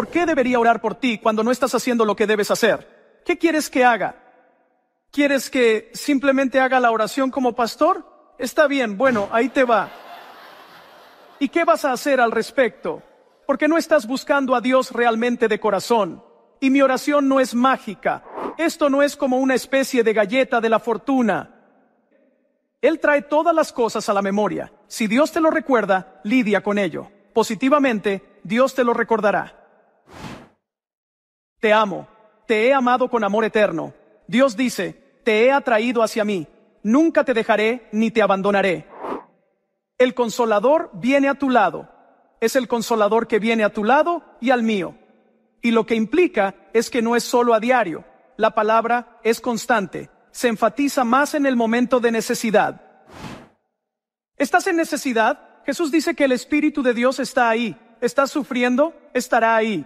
¿Por qué debería orar por ti cuando no estás haciendo lo que debes hacer? ¿Qué quieres que haga? ¿Quieres que simplemente haga la oración como pastor? Está bien, bueno, ahí te va. ¿Y qué vas a hacer al respecto? Porque no estás buscando a Dios realmente de corazón. Y mi oración no es mágica. Esto no es como una especie de galleta de la fortuna. Él trae todas las cosas a la memoria. Si Dios te lo recuerda, lidia con ello. Positivamente, Dios te lo recordará. Te amo, te he amado con amor eterno. Dios dice, te he atraído hacia mí, nunca te dejaré ni te abandonaré. El consolador viene a tu lado, es el consolador que viene a tu lado y al mío. Y lo que implica es que no es solo a diario, la palabra es constante, se enfatiza más en el momento de necesidad. ¿Estás en necesidad? Jesús dice que el Espíritu de Dios está ahí. ¿Estás sufriendo? Estará ahí.